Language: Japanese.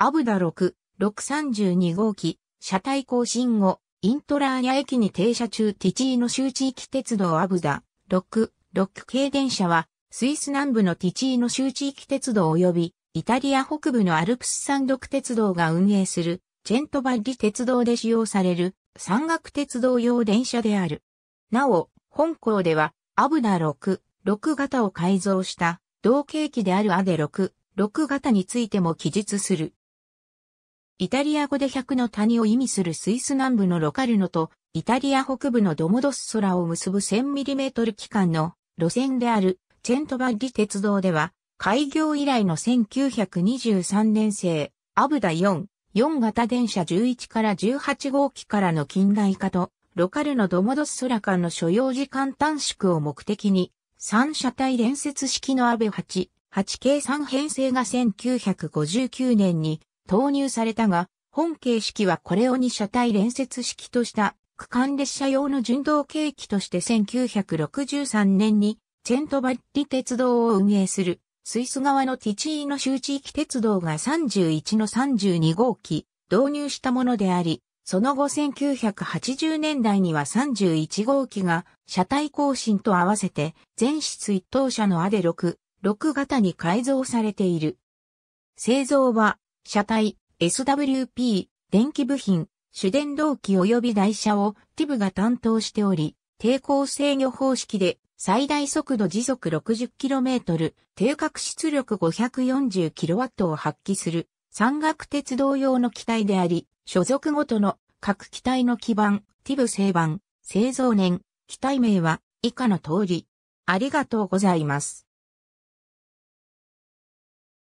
アブダ6、632号機、車体更新後、イントラーニャ駅に停車中ティチーノ州地域鉄道アブダ6、6系電車は、スイス南部のティチーノ州地域鉄道及び、イタリア北部のアルプス山陸鉄道が運営する、チェントバッリ鉄道で使用される、山岳鉄道用電車である。なお、本校では、アブダ6、6型を改造した、同系機であるアデ6、6型についても記述する。イタリア語で100の谷を意味するスイス南部のロカルノと、イタリア北部のドモドス空を結ぶ 1000mm 期間の路線であるチェントバッリ鉄道では、開業以来の1923年製、アブダ4、4型電車11から18号機からの近代化と、ロカルノドモドス空間の所要時間短縮を目的に、3車体連接式のアベ8、8 k 3編成が1959年に投入されたが、本形式はこれを二車体連接式とした区間列車用の順道景気として1963年にチェントバッリ鉄道を運営するスイス側のティチーノ州地域鉄道が31の32号機導入したものであり、その後1980年代には31号機が車体更新と合わせて全室一等車のアデ6、6型に改造されている。製造は車体、SWP、電気部品、主電動機及び台車をティブが担当しており、抵抗制御方式で最大速度時速 60km、定格出力 540kW を発揮する山岳鉄道用の機体であり、所属ごとの各機体の基盤、ティブ製版、製造年、機体名は以下の通り。ありがとうございます。